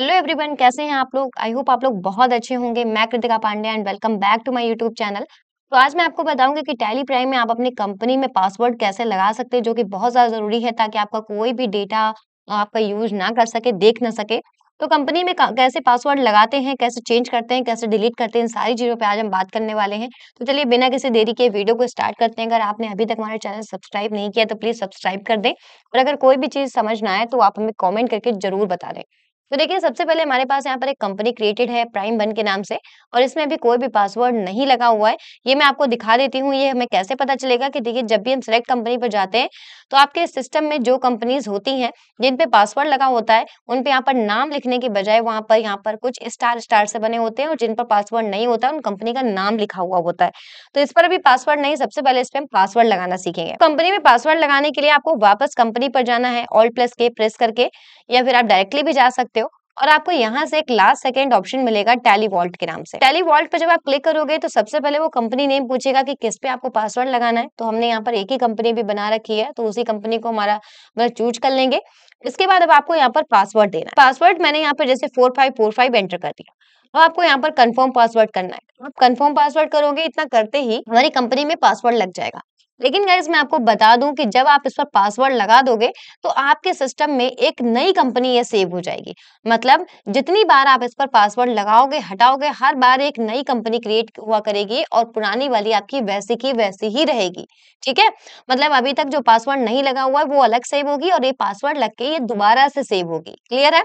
Hello everyone कैसे हैं आप लोग आई होप आप लोग बहुत अच्छे होंगे मैं Kritika Pandey and welcome back to my YouTube channel तो आज मैं आपको बताऊंगी कि टैली प्राइम में आप अपनी कंपनी में पासवर्ड कैसे लगा सकते हैं जो कि बहुत ज़्यादा ज़रूरी है ताकि आपका कोई भी डेटा आपका यूज ना कर सके देख ना सके तो कंपनी में कैसे पासवर्ड लगाते हैं कैसे चेंज करते हैं कैसे डिलीट करते हैं इन सारी चीज़ों पर आज हम बात करने वाले हैं तो चलिए बिना किसी देरी के वीडियो को स्टार्ट करते हैं अगर आपने अभी तक हमारे चैनल सब्सक्राइब नहीं किया तो प्लीज़ सब्सक्राइब कर दें और अगर कोई भी चीज़ समझ ना आए तो आप हमें कॉमेंट करके जरूर बता दें तो देखिए सबसे पहले हमारे पास यहाँ पर एक कंपनी क्रिएटेड है प्राइम वन के नाम से और इसमें अभी कोई भी पासवर्ड नहीं लगा हुआ है ये मैं आपको दिखा देती हूँ ये हमें कैसे पता चलेगा कि देखिए जब भी हम सिलेक्ट कंपनी पर जाते हैं तो आपके सिस्टम में जो कंपनीज होती हैं जिन पे पासवर्ड लगा होता है उन पे यहाँ पर नाम लिखने के बजाय वहाँ पर यहाँ पर कुछ स्टार स्टार से बने होते हैं और जिन पर पासवर्ड नहीं होता उन कंपनी का नाम लिखा हुआ होता है तो इस पर अभी पासवर्ड नहीं सबसे पहले इस पर हम पासवर्ड लगाना सीखेंगे कंपनी में पासवर्ड लगाने के लिए आपको वापस कंपनी पर जाना है ऑल प्लस के प्रेस करके या फिर आप डायरेक्टली भी जा सकते और आपको यहाँ से एक लास्ट सेकेंड ऑप्शन मिलेगा टैली वॉल्ट के नाम से टैली वॉल्ट जब आप क्लिक करोगे तो सबसे पहले वो कंपनी नेम पूछेगा कि किस पे आपको पासवर्ड लगाना है तो हमने यहाँ पर एक ही कंपनी भी बना रखी है तो उसी कंपनी को हमारा मतलब चूज कर लेंगे इसके बाद अब आपको यहाँ पर पासवर्ड देना है पासवर्ड मैंने यहाँ पर जैसे four five four five enter कर दिया अब आपको यहाँ पर कंफर्म पासवर्ड करना है आप कंफर्म पासवर्ड करोगे इतना करते ही हमारी कंपनी में पासवर्ड लग जाएगा लेकिन गाइज मैं आपको बता दूं कि जब आप इस पर पासवर्ड लगा दोगे तो आपके सिस्टम में एक नई कंपनी ये सेव हो जाएगी मतलब जितनी बार आप इस पर पासवर्ड लगाओगे हटाओगे हर बार एक नई कंपनी क्रिएट हुआ करेगी और पुरानी वाली आपकी वैसी की वैसी ही रहेगी ठीक है मतलब अभी तक जो पासवर्ड नहीं लगा हुआ है वो अलग सेव होगी और ये पासवर्ड लग के ये दोबारा से सेव होगी क्लियर है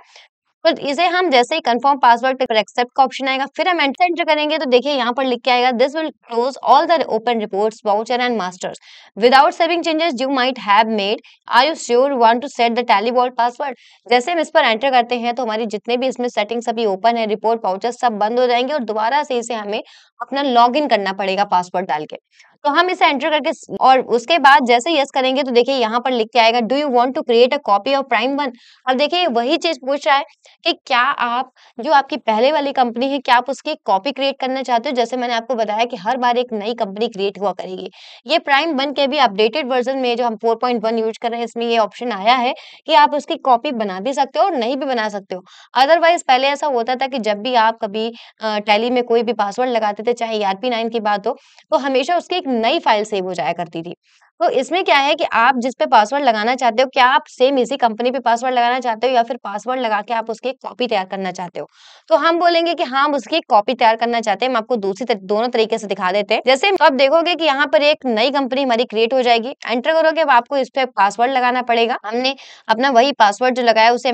फिर इसे हम जैसे ही कंफर्म पासवर्ड पे एक्सेप्ट का ऑप्शन आएगा फिर हम एंटर करेंगे तो देखिए यहाँ पर लिख के आएगा this will close all the open reports voucher and masters without saving changes you might have made are you sure want to set the tally tally vault password जैसे हम इस पर एंटर करते हैं तो हमारी जितने भी इसमें सेटिंग सभी ओपन है रिपोर्ट वाउचर सब बंद हो जाएंगे और दोबारा से इसे हमें अपना लॉग करना पड़ेगा पासवर्ड डाल के तो हम इसे एंटर करके और उसके बाद जैसे यस करेंगे तो देखिए यहाँ पर लिख के आएगा do you want to create a copy of prime one अब देखिए वही चीज पूछ रहा है कि क्या आप जो आपकी पहले वाली कंपनी है क्या आप उसकी कॉपी क्रिएट करना चाहते हो जैसे मैंने आपको बताया कि हर बार एक नई कंपनी क्रिएट हुआ करेगी ये प्राइम वन के भी अपडेटेड वर्जन में जो हम फोर यूज कर रहे हैं इसमें ये ऑप्शन आया है कि आप उसकी कॉपी बना भी सकते हो और नहीं भी बना सकते हो अदरवाइज पहले ऐसा होता था कि जब भी आप कभी टैली में कोई भी पासवर्ड लगाते थे चाहे ई e की बात हो तो हमेशा उसकी एक नई फाइल सेव हो जाया करती थी तो इसमें क्या है कि आप जिस पे पासवर्ड लगाना चाहते हो क्या आप सेम इसी कंपनी पे पासवर्ड लगाना चाहते हो या फिर पासवर्ड लगा के आप उसकी कॉपी तैयार करना चाहते हो तो हम बोलेंगे कि हाँ, हम उसकी कॉपी तैयार करना चाहते हैं हम आपको दूसरी तर, दोनों तरीके से दिखा देते हैं जैसे तो आप देखोगे कि यहाँ पर एक नई कंपनी हमारी क्रिएट हो जाएगी एंटर करोगे अब आपको इस पे पासवर्ड लगाना पड़ेगा हमने अपना वही पासवर्ड जो लगाया उसे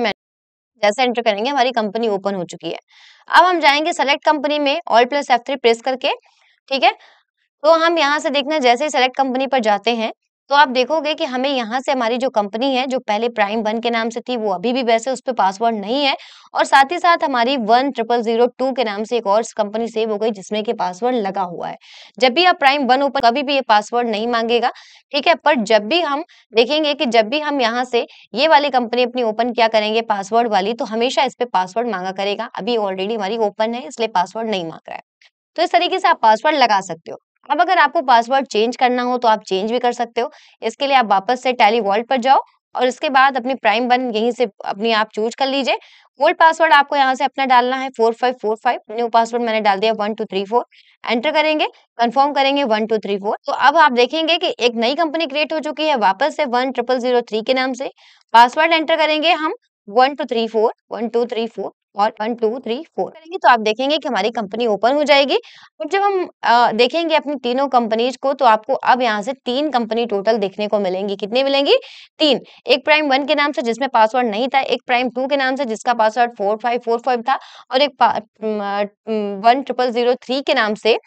जैसे एंटर करेंगे हमारी कंपनी ओपन हो चुकी है अब हम जाएंगे सेलेक्ट कंपनी में ऑल प्लस एफ प्रेस करके ठीक है तो हम यहाँ से देखना जैसे ही सेलेक्ट कंपनी पर जाते हैं तो आप देखोगे कि हमें यहाँ से हमारी जो कंपनी है जो पहले प्राइम वन के नाम से थी वो अभी भी वैसे उस पर पासवर्ड नहीं है और साथ ही साथ हमारी वन ट्रिपल जीरो टू के नाम से एक और कंपनी सेव हो गई जिसमें के पासवर्ड लगा हुआ है जब भी आप प्राइम वन ओपन कभी भी ये पासवर्ड नहीं मांगेगा ठीक है पर जब भी हम देखेंगे कि जब भी हम यहाँ से ये वाली कंपनी अपनी ओपन क्या करेंगे पासवर्ड वाली तो हमेशा इस पर पासवर्ड मांगा करेगा अभी ऑलरेडी हमारी ओपन है इसलिए पासवर्ड नहीं मांग रहा है तो इस तरीके से आप पासवर्ड लगा सकते हो अब अगर आपको पासवर्ड चेंज करना हो तो आप चेंज भी कर सकते हो इसके लिए आप वापस से टैली वॉल्ट पर जाओ और इसके बाद अपनी प्राइम वन यहीं से अपनी आप चूज कर लीजिए ओल्ड पासवर्ड आपको यहाँ से अपना डालना है four five four five new password मैंने डाल दिया one two three four enter करेंगे कंफर्म करेंगे वन टू थ्री फोर तो अब आप देखेंगे कि एक नई कंपनी क्रिएट हो चुकी है वापस से वन ट्रिपल जीरो थ्री के नाम से पासवर्ड एंटर करेंगे हम one two three four one two three four और वन टू थ्री फोर करेंगे तो आप देखेंगे कि हमारी कंपनी ओपन हो जाएगी और जब हम आ, देखेंगे अपनी तीनों कंपनीज को तो आपको अब यहाँ से तीन कंपनी टोटल देखने को मिलेंगी कितनी मिलेंगी तीन एक प्राइम वन के नाम से जिसमें पासवर्ड नहीं था एक प्राइम टू के नाम से जिसका password four five four five था और एक वन ट्रिपल जीरो थ्री के नाम से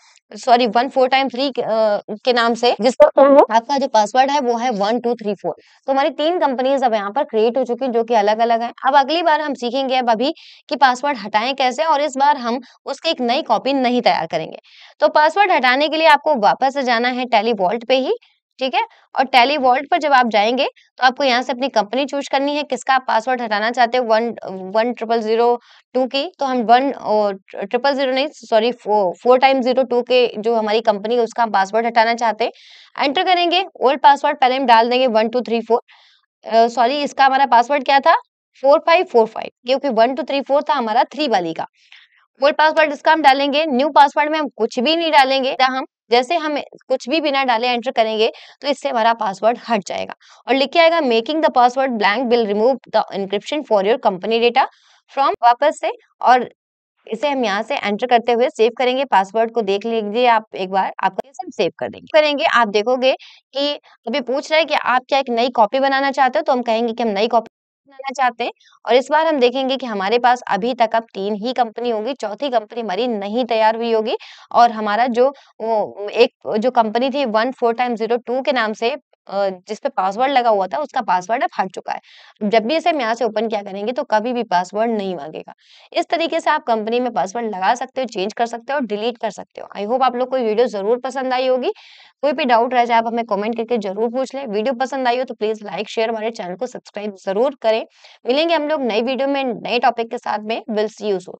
sorry one four time three के नाम से जिसका हाँ, हाँ। आपका जो पासवर्ड है वो है वन टू थ्री फोर तो हमारी तीन कंपनीज अब यहाँ पर क्रिएट हो चुकी हैं जो कि अलग अलग है अब अगली बार हम सीखेंगे अब अभी कि पासवर्ड हटाएं कैसे और इस बार हम उसकी एक नई कॉपी नहीं तैयार करेंगे तो पासवर्ड हटाने के लिए आपको वापस से जाना है टेली वॉल्ट पे ही ठीक है और टेली वॉल्ट पर जब आप जाएंगे तो आपको यहाँ से अपनी कंपनी चूज करनी है किसका आप पासवर्ड हटाना चाहते हो one one triple zero two की तो हम वन ट्रिपल जीरो नहीं sorry four time zero two के जो हमारी कंपनी है उसका हम पासवर्ड हटाना चाहते हैं एंटर करेंगे ओल्ड पासवर्ड पहले हम डाल देंगे one two three four sorry इसका हमारा पासवर्ड क्या था फोर फाइव फोर फाइव क्योंकि वन टू थ्री फोर था हमारा थ्री वाली का ओल्ड पासवर्ड इसका हम डालेंगे न्यू पासवर्ड में हम कुछ भी नहीं डालेंगे हम जैसे हम कुछ भी बिना डाले एंटर करेंगे तो इससे हमारा पासवर्ड हट जाएगा और लिखे आएगा making the password blank will remove the encryption for your company data from वापस से और इसे हम यहाँ से एंटर करते हुए सेव करेंगे पासवर्ड को देख लीजिए आप एक बार आपका हम सेव कर देंगे करेंगे आप देखोगे कि अभी पूछ रहे हैं कि आप क्या एक नई कॉपी बनाना चाहते हो तो हम कहेंगे कि हम नई कॉपी लेना चाहते हैं और इस बार हम देखेंगे कि हमारे पास अभी तक अब तीन ही कंपनी होगी चौथी कंपनी हमारी नहीं तैयार हुई होगी और हमारा जो एक जो कंपनी थी one four time zero two के नाम से जिस पे पासवर्ड लगा हुआ था उसका पासवर्ड अब हट चुका है जब भी इसे हम यहाँ से ओपन किया करेंगे तो कभी भी पासवर्ड नहीं मांगेगा इस तरीके से आप कंपनी में पासवर्ड लगा सकते हो चेंज कर सकते हो और डिलीट कर सकते हो आई होप आप लोग को वीडियो जरूर पसंद आई होगी कोई भी डाउट रह जाए आप हमें कॉमेंट करके जरूर पूछ ले वीडियो पसंद आई हो तो प्लीज लाइक शेयर हमारे चैनल को सब्सक्राइब जरूर करें मिलेंगे हम लोग नई वीडियो में नए टॉपिक के साथ में विल सी यू सून